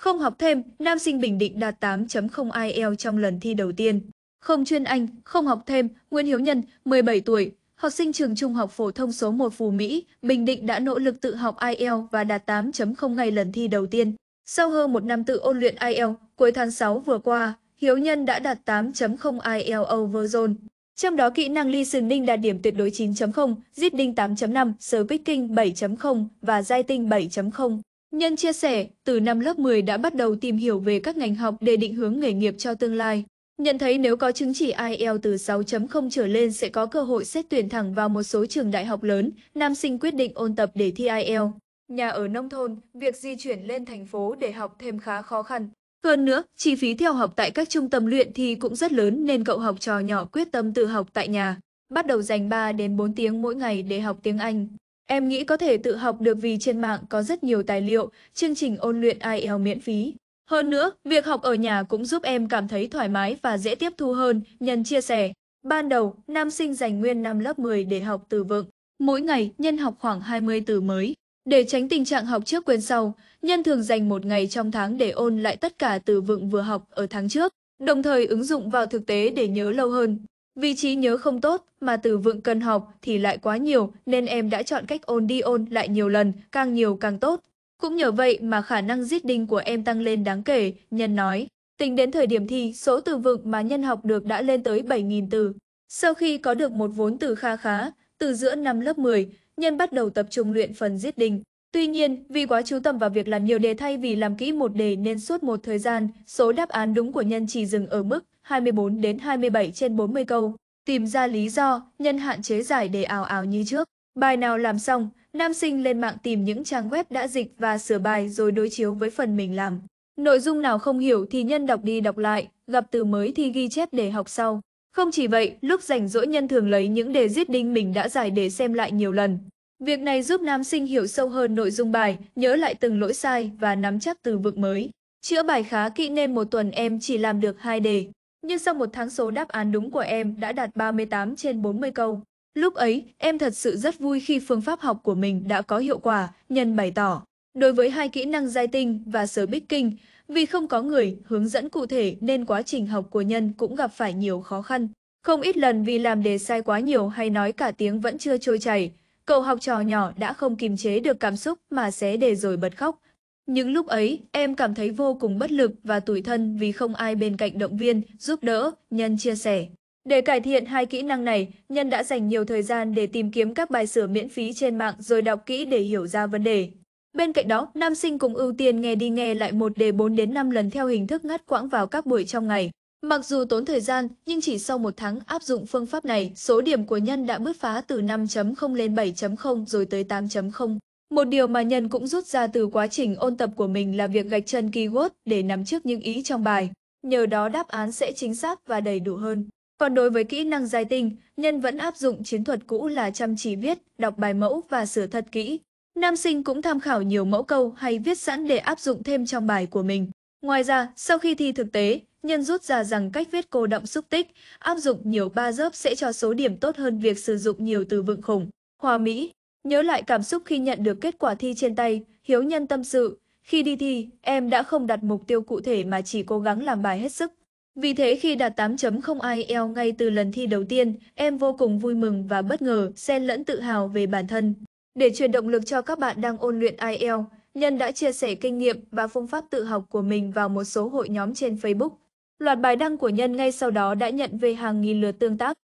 Không học thêm, nam sinh Bình Định đạt 8.0 IELTS trong lần thi đầu tiên. Không chuyên Anh, không học thêm, Nguyễn Hiếu Nhân, 17 tuổi, học sinh trường trung học phổ thông số 1 Phù Mỹ, Bình Định đã nỗ lực tự học IELTS và đạt 8.0 ngay lần thi đầu tiên. Sau hơn một năm tự ôn luyện IELTS, cuối tháng 6 vừa qua, Hiếu Nhân đã đạt 8.0 IELTS Overzone. Trong đó kỹ năng listening đạt điểm tuyệt đối 9.0, reading 8.5, speaking 7.0 và writing 7.0. Nhân chia sẻ, từ năm lớp 10 đã bắt đầu tìm hiểu về các ngành học để định hướng nghề nghiệp cho tương lai. Nhận thấy nếu có chứng chỉ IELTS từ 6.0 trở lên sẽ có cơ hội xét tuyển thẳng vào một số trường đại học lớn, nam sinh quyết định ôn tập để thi IELTS. Nhà ở nông thôn, việc di chuyển lên thành phố để học thêm khá khó khăn. Hơn nữa, chi phí theo học tại các trung tâm luyện thi cũng rất lớn nên cậu học trò nhỏ quyết tâm tự học tại nhà, bắt đầu dành 3 đến 4 tiếng mỗi ngày để học tiếng Anh. Em nghĩ có thể tự học được vì trên mạng có rất nhiều tài liệu, chương trình ôn luyện IELTS miễn phí. Hơn nữa, việc học ở nhà cũng giúp em cảm thấy thoải mái và dễ tiếp thu hơn, Nhân chia sẻ. Ban đầu, nam sinh dành nguyên năm lớp 10 để học từ vựng. Mỗi ngày, Nhân học khoảng 20 từ mới. Để tránh tình trạng học trước quên sau, Nhân thường dành một ngày trong tháng để ôn lại tất cả từ vựng vừa học ở tháng trước, đồng thời ứng dụng vào thực tế để nhớ lâu hơn. Vì trí nhớ không tốt mà từ vựng cần học thì lại quá nhiều nên em đã chọn cách ôn đi ôn lại nhiều lần, càng nhiều càng tốt. Cũng nhờ vậy mà khả năng giết đinh của em tăng lên đáng kể, Nhân nói. Tính đến thời điểm thi, số từ vựng mà Nhân học được đã lên tới 7.000 từ. Sau khi có được một vốn từ kha khá, từ giữa năm lớp 10, Nhân bắt đầu tập trung luyện phần giết đinh. Tuy nhiên, vì quá chú tâm vào việc làm nhiều đề thay vì làm kỹ một đề nên suốt một thời gian, số đáp án đúng của nhân chỉ dừng ở mức 24 đến 27 trên 40 câu. Tìm ra lý do, nhân hạn chế giải đề ảo ảo như trước. Bài nào làm xong, nam sinh lên mạng tìm những trang web đã dịch và sửa bài rồi đối chiếu với phần mình làm. Nội dung nào không hiểu thì nhân đọc đi đọc lại, gặp từ mới thì ghi chép để học sau. Không chỉ vậy, lúc rảnh rỗi nhân thường lấy những đề giết đinh mình đã giải để xem lại nhiều lần. Việc này giúp nam sinh hiểu sâu hơn nội dung bài, nhớ lại từng lỗi sai và nắm chắc từ vựng mới. Chữa bài khá kỹ nên một tuần em chỉ làm được 2 đề. Nhưng sau một tháng số đáp án đúng của em đã đạt 38 trên 40 câu. Lúc ấy, em thật sự rất vui khi phương pháp học của mình đã có hiệu quả, nhân bày tỏ. Đối với hai kỹ năng giai tinh và sở bích kinh, vì không có người hướng dẫn cụ thể nên quá trình học của nhân cũng gặp phải nhiều khó khăn. Không ít lần vì làm đề sai quá nhiều hay nói cả tiếng vẫn chưa trôi chảy, Cậu học trò nhỏ đã không kìm chế được cảm xúc mà xé đề rồi bật khóc. Những lúc ấy, em cảm thấy vô cùng bất lực và tủi thân vì không ai bên cạnh động viên, giúp đỡ, Nhân chia sẻ. Để cải thiện hai kỹ năng này, Nhân đã dành nhiều thời gian để tìm kiếm các bài sửa miễn phí trên mạng rồi đọc kỹ để hiểu ra vấn đề. Bên cạnh đó, nam sinh cũng ưu tiên nghe đi nghe lại một đề 4 đến 5 lần theo hình thức ngắt quãng vào các buổi trong ngày. Mặc dù tốn thời gian, nhưng chỉ sau một tháng áp dụng phương pháp này, số điểm của nhân đã bứt phá từ 5.0 lên 7.0 rồi tới 8.0. Một điều mà nhân cũng rút ra từ quá trình ôn tập của mình là việc gạch chân keyword để nắm trước những ý trong bài. Nhờ đó đáp án sẽ chính xác và đầy đủ hơn. Còn đối với kỹ năng giải tinh, nhân vẫn áp dụng chiến thuật cũ là chăm chỉ viết, đọc bài mẫu và sửa thật kỹ. Nam sinh cũng tham khảo nhiều mẫu câu hay viết sẵn để áp dụng thêm trong bài của mình. Ngoài ra, sau khi thi thực tế, nhân rút ra rằng cách viết cô động xúc tích, áp dụng nhiều ba dớp sẽ cho số điểm tốt hơn việc sử dụng nhiều từ vựng khủng. Hòa Mỹ, nhớ lại cảm xúc khi nhận được kết quả thi trên tay, hiếu nhân tâm sự, khi đi thi, em đã không đặt mục tiêu cụ thể mà chỉ cố gắng làm bài hết sức. Vì thế khi đạt 8.0 IEL ngay từ lần thi đầu tiên, em vô cùng vui mừng và bất ngờ, xen lẫn tự hào về bản thân. Để truyền động lực cho các bạn đang ôn luyện IEL, Nhân đã chia sẻ kinh nghiệm và phương pháp tự học của mình vào một số hội nhóm trên Facebook. Loạt bài đăng của Nhân ngay sau đó đã nhận về hàng nghìn lượt tương tác.